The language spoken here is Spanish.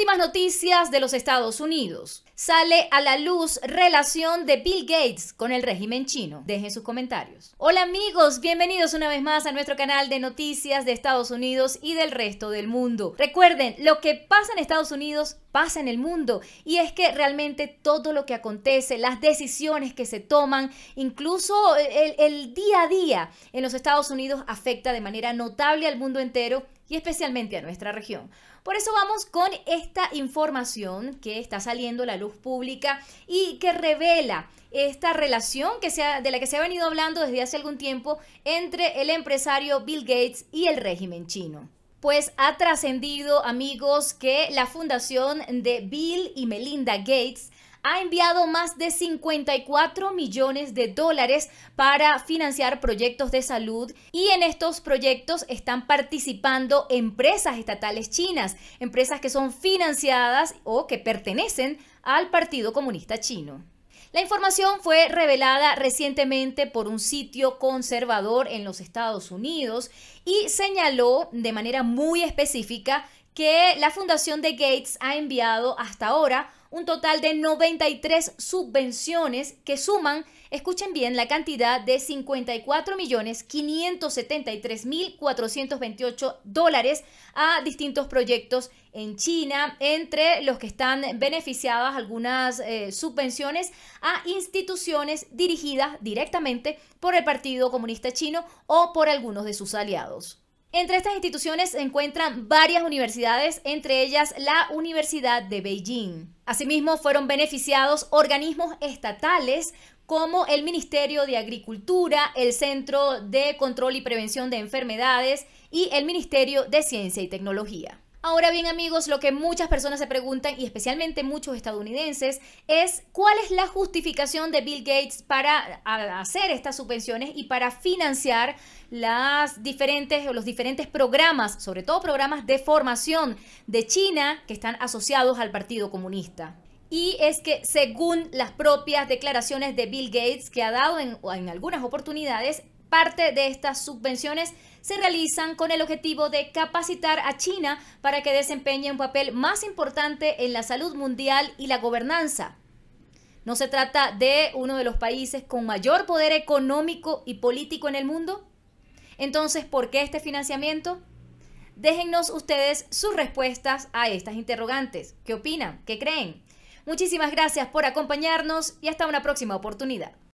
últimas noticias de los Estados Unidos. Sale a la luz relación de Bill Gates con el régimen chino. Dejen sus comentarios. Hola amigos, bienvenidos una vez más a nuestro canal de noticias de Estados Unidos y del resto del mundo. Recuerden, lo que pasa en Estados Unidos pasa en el mundo y es que realmente todo lo que acontece, las decisiones que se toman, incluso el, día a día en los Estados Unidos afecta de manera notable al mundo entero y especialmente a nuestra región. Por eso vamos con esta información que está saliendo a la luz pública y que revela esta relación que de la que se ha venido hablando desde hace algún tiempo entre el empresario Bill Gates y el régimen chino. Pues ha trascendido, amigos, que la fundación de Bill y Melinda Gates ha enviado más de 54 millones de dólares para financiar proyectos de salud y en estos proyectos están participando empresas estatales chinas, empresas que son financiadas o que pertenecen al Partido Comunista Chino. La información fue revelada recientemente por un sitio conservador en los Estados Unidos y señaló de manera muy específica que la Fundación de Gates ha enviado hasta ahora un total de 93 subvenciones que suman, escuchen bien, la cantidad de 54.573.428 dólares a distintos proyectos en China, entre los que están beneficiadas algunas eh, subvenciones a instituciones dirigidas directamente por el Partido Comunista Chino o por algunos de sus aliados. Entre estas instituciones se encuentran varias universidades, entre ellas la Universidad de Beijing. Asimismo, fueron beneficiados organismos estatales como el Ministerio de Agricultura, el Centro de Control y Prevención de Enfermedades y el Ministerio de Ciencia y Tecnología. Ahora bien amigos, lo que muchas personas se preguntan, y especialmente muchos estadounidenses, es cuál es la justificación de Bill Gates para hacer estas subvenciones y para financiar las diferentes o los diferentes programas, sobre todo programas de formación de China que están asociados al Partido Comunista. Y es que según las propias declaraciones de Bill Gates que ha dado en, en algunas oportunidades, Parte de estas subvenciones se realizan con el objetivo de capacitar a China para que desempeñe un papel más importante en la salud mundial y la gobernanza. ¿No se trata de uno de los países con mayor poder económico y político en el mundo? Entonces, ¿por qué este financiamiento? Déjennos ustedes sus respuestas a estas interrogantes. ¿Qué opinan? ¿Qué creen? Muchísimas gracias por acompañarnos y hasta una próxima oportunidad.